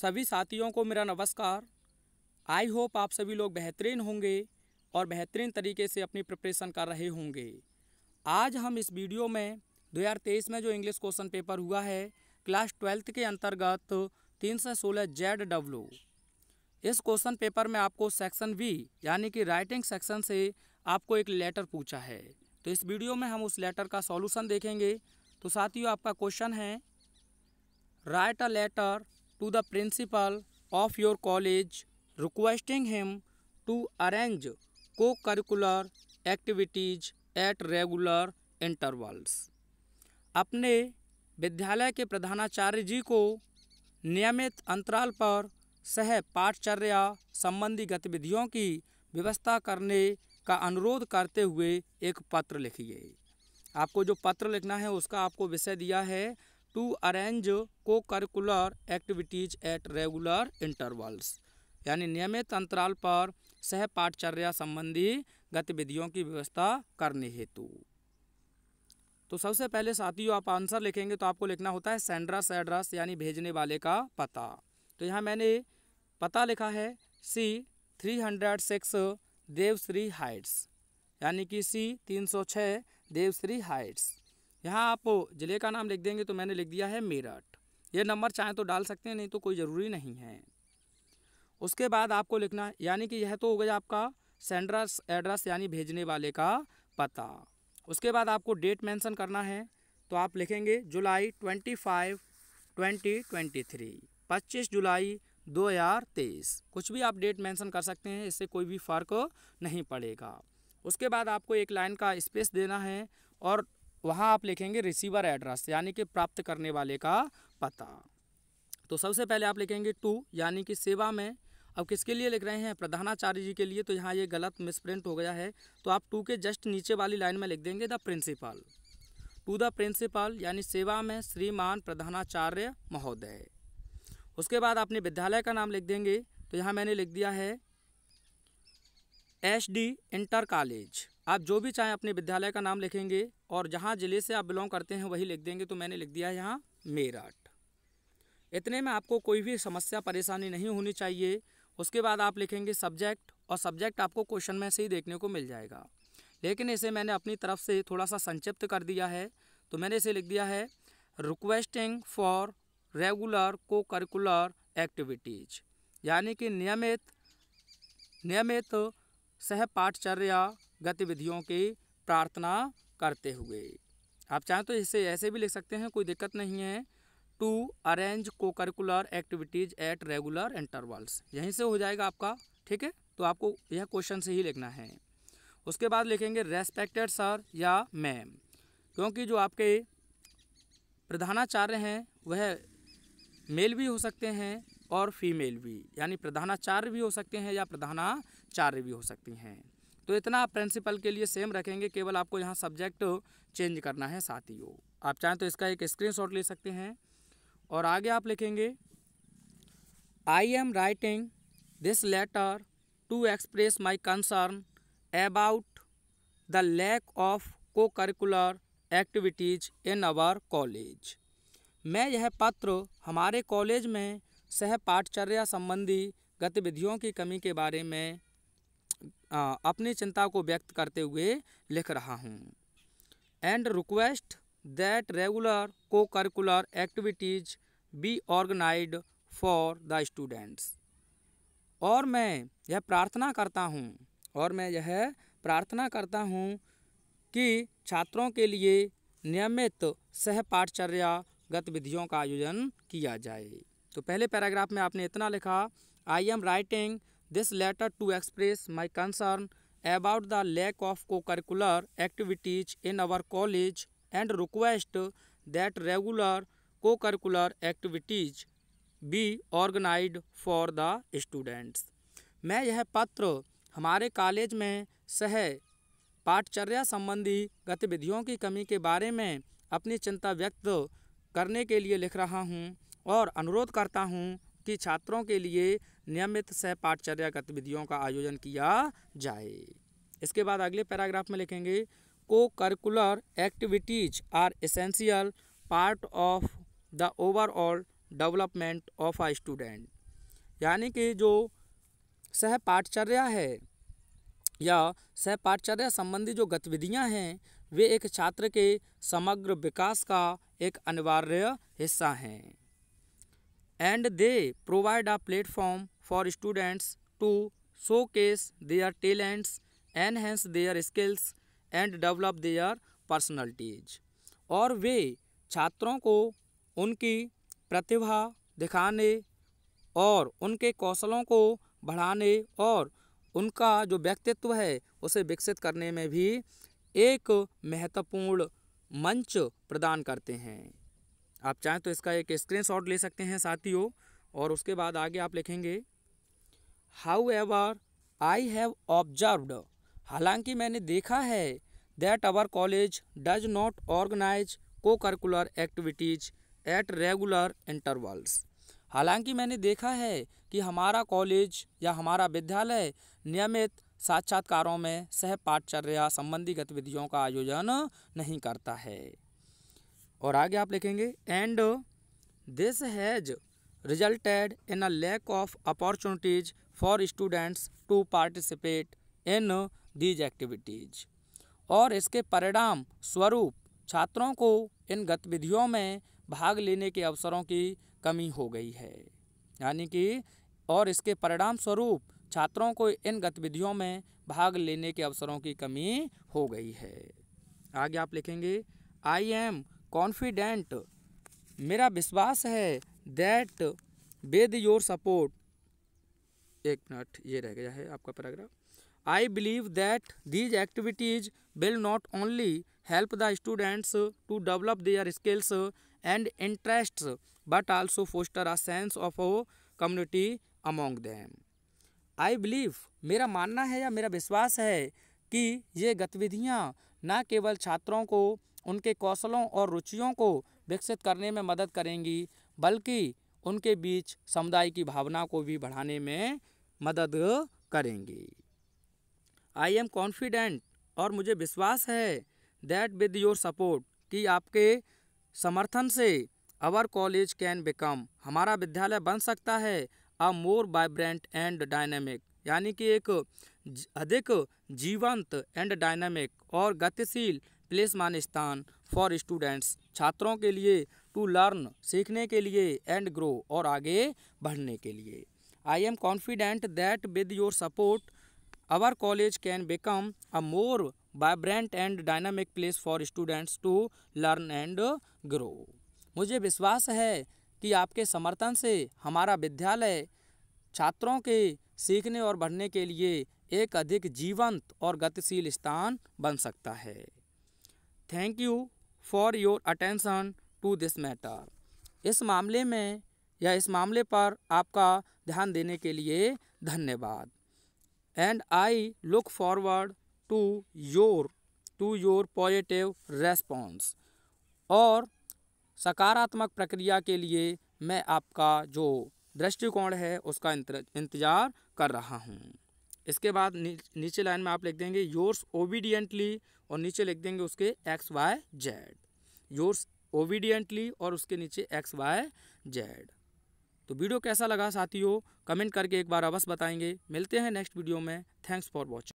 सभी साथियों को मेरा नमस्कार आई होप आप सभी लोग बेहतरीन होंगे और बेहतरीन तरीके से अपनी प्रिपरेशन कर रहे होंगे आज हम इस वीडियो में 2023 में जो इंग्लिश क्वेश्चन पेपर हुआ है क्लास ट्वेल्थ के अंतर्गत तीन सौ सोलह जेड डब्लू इस क्वेश्चन पेपर में आपको सेक्शन बी यानी कि राइटिंग सेक्शन से आपको एक लेटर पूछा है तो इस वीडियो में हम उस लेटर का सॉल्यूशन देखेंगे तो साथियों आपका क्वेश्चन है write a letter to the principal of your college requesting him to arrange co-curricular activities at regular intervals अपने विद्यालय के प्रधानाचार्य जी को नियमित अंतराल पर सह पाठचर्या संबंधी गतिविधियों की व्यवस्था करने का अनुरोध करते हुए एक पत्र लिखिए आपको जो पत्र लिखना है उसका आपको विषय दिया है to arrange co curricular activities at regular intervals यानी नियमित अंतराल पर सह पाठचर्या संबंधी गतिविधियों की व्यवस्था करने हेतु तो सबसे पहले साथियों आप आंसर लिखेंगे तो आपको लिखना होता है सेंड्रस एड्रेस यानी भेजने वाले का पता तो यहाँ मैंने पता लिखा है C three hundred six Devshree heights यानी कि सी तीन सौ छः देवश्री हाइट्स यहाँ आप ज़िले का नाम लिख देंगे तो मैंने लिख दिया है मेरठ ये नंबर चाहे तो डाल सकते हैं नहीं तो कोई ज़रूरी नहीं है उसके बाद आपको लिखना यानी कि यह तो हो गया आपका सेंड्रस एड्रेस यानी भेजने वाले का पता उसके बाद आपको डेट मेंशन करना है तो आप लिखेंगे July twenty five twenty twenty three पच्चीस जुलाई दो हज़ार तेईस कुछ भी आप डेट मेंशन कर सकते हैं इससे कोई भी फ़र्क नहीं पड़ेगा उसके बाद आपको एक लाइन का स्पेस देना है और वहाँ आप लिखेंगे रिसीवर एड्रेस यानी कि प्राप्त करने वाले का पता तो सबसे पहले आप लिखेंगे टू यानी कि सेवा में अब किसके लिए लिख रहे हैं प्रधानाचार्य जी के लिए तो यहाँ ये गलत मिसप्रिंट हो गया है तो आप टू के जस्ट नीचे वाली लाइन में लिख देंगे the principal to the principal यानी सेवा में श्रीमान प्रधानाचार्य महोदय उसके बाद आपने विद्यालय का नाम लिख देंगे तो यहाँ मैंने लिख दिया है एस डी इंटर कॉलेज आप जो भी चाहें अपने विद्यालय का नाम लिखेंगे और जहाँ ज़िले से आप बिलोंग करते हैं वही लिख देंगे तो मैंने लिख दिया है यहाँ मेरठ इतने में आपको कोई भी समस्या परेशानी नहीं होनी चाहिए उसके बाद आप लिखेंगे सब्जेक्ट और सब्जेक्ट आपको क्वेश्चन में से ही देखने को मिल जाएगा लेकिन इसे मैंने अपनी तरफ से थोड़ा सा संक्षिप्त कर दिया है तो मैंने इसे लिख दिया है requesting for regular co curricular activities यानी कि नियमित नियमित सह पाठचर्या गतिविधियों की प्रार्थना करते हुए आप चाहें तो इसे ऐसे भी लिख सकते हैं कोई दिक्कत नहीं है to arrange co curricular activities at regular intervals यहीं से हो जाएगा आपका ठीक है तो आपको यह क्वेश्चन से ही लिखना है उसके बाद लिखेंगे रेस्पेक्टेड सर या मैम क्योंकि जो आपके प्रधानाचार्य हैं वह मेल भी हो सकते हैं और फीमेल भी यानी प्रधानाचार्य भी हो सकते हैं या प्रधानाचार्य भी हो सकती हैं तो इतना आप प्रिंसिपल के लिए सेम रखेंगे केवल आपको यहाँ सब्जेक्ट चेंज करना है साथियों आप चाहें तो इसका एक स्क्रीनशॉट ले सकते हैं और आगे आप लिखेंगे I am writing this letter to express my concern about the lack of co curricular activities in our college मैं यह पत्र हमारे कॉलेज में सह पाठचर्या संबंधी गतिविधियों की कमी के बारे में अपनी चिंता को व्यक्त करते हुए लिख रहा हूँ and request that regular co curricular activities be organise for the students और मैं यह प्रार्थना करता हूँ और मैं यह प्रार्थना करता हूँ कि छात्रों के लिए नियमित सह पाठचर्या गतिविधियों का आयोजन किया जाए तो पहले पैराग्राफ में आपने इतना लिखा I am writing this letter to express my concern about the lack of co curricular activities in our college and request that regular co curricular activities be organise for the students मैं यह पत्र हमारे college में सह पाठचर्या संबंधी गतिविधियों की कमी के बारे में अपनी चिंता व्यक्त करने के लिए लिख रहा हूँ और अनुरोध करता हूँ कि छात्रों के लिए नियमित सह पाठचर्या गतिविधियों का आयोजन किया जाए इसके बाद अगले पैराग्राफ में लिखेंगे co curricular activities are essential part of the overall development of a student यानी कि जो सह पाठचर्या है या सह पाठचर्या संबंधी जो गतिविधियां हैं वे एक छात्र के समग्र विकास का एक अनिवार्य हिस्सा हैं and they provide a platform for students to showcase their talents, enhance their skills and develop their personalities. और वे छात्रों को उनकी प्रतिभा दिखाने और उनके कौशलों को बढ़ाने और उनका जो व्यक्तित्व है उसे विकसित करने में भी एक महत्वपूर्ण मंच प्रदान करते हैं आप चाहें तो इसका एक स्क्रीनशॉट ले सकते हैं साथियों और उसके बाद आगे आप लिखेंगे however I have observed हालांकि मैंने देखा है that our college does not organise co curricular activities at regular intervals हालांकि मैंने देखा है कि हमारा कॉलेज या हमारा विद्यालय नियमित साक्षात्कारों में सह पाठचर्या संबंधी गतिविधियों का आयोजन नहीं करता है और आगे आप लिखेंगे and this has resulted in a lack of opportunities for students to participate in these activities और इसके परिणाम स्वरूप छात्रों को इन गतिविधियों में भाग लेने के अवसरों की कमी हो गई है यानी कि और इसके परिणाम स्वरूप छात्रों को इन गतिविधियों में भाग लेने के अवसरों की कमी हो गई है आगे आप लिखेंगे आई एम कॉन्फिडेंट मेरा विश्वास है दैट विद योर सपोर्ट एक मिनट ये रह गया है आपका paragraph I believe that these activities will not only help the students to develop their skills and interest but also foster a sense of a community among them I believe मेरा मानना है या मेरा विश्वास है कि ये गतिविधियाँ ना केवल छात्रों को उनके कौशलों और रुचियों को विकसित करने में मदद करेंगी बल्कि उनके बीच समुदाय की भावना को भी बढ़ाने में मदद करेंगी आई एम कॉन्फिडेंट और मुझे विश्वास है दैट विद योर सपोर्ट कि आपके समर्थन से अवर कॉलेज कैन बिकम हमारा विद्यालय बन सकता है a more vibrant and dynamic यानी कि एक अधिक जीवंत एंड डायनेमिक और गतिशील प्लेस मान स्थान फॉर स्टूडेंट्स छात्रों के लिए टू लर्न सीखने के लिए एंड ग्रो और आगे बढ़ने के लिए I am confident that with your support our college can become a more vibrant and dynamic place for students to learn and grow मुझे विश्वास है कि आपके समर्थन से हमारा विद्यालय छात्रों के सीखने और बढ़ने के लिए एक अधिक जीवंत और गतिशील स्थान बन सकता है thank you for your attention to this matter इस मामले में या इस मामले पर आपका ध्यान देने के लिए धन्यवाद and I look forward to your to your positive response और सकारात्मक प्रक्रिया के लिए मैं आपका जो दृष्टिकोण है उसका इंतज़ार कर रहा हूँ इसके बाद नीचे लाइन में आप लिख देंगे योर्स ओबीडियंटली और नीचे लिख देंगे उसके X Y Z yours obediently और उसके नीचे एक्स वाई जेड तो वीडियो कैसा लगा साथियों कमेंट करके एक बार अवश्य बताएंगे मिलते हैं नेक्स्ट वीडियो में थैंक्स फॉर वॉचिंग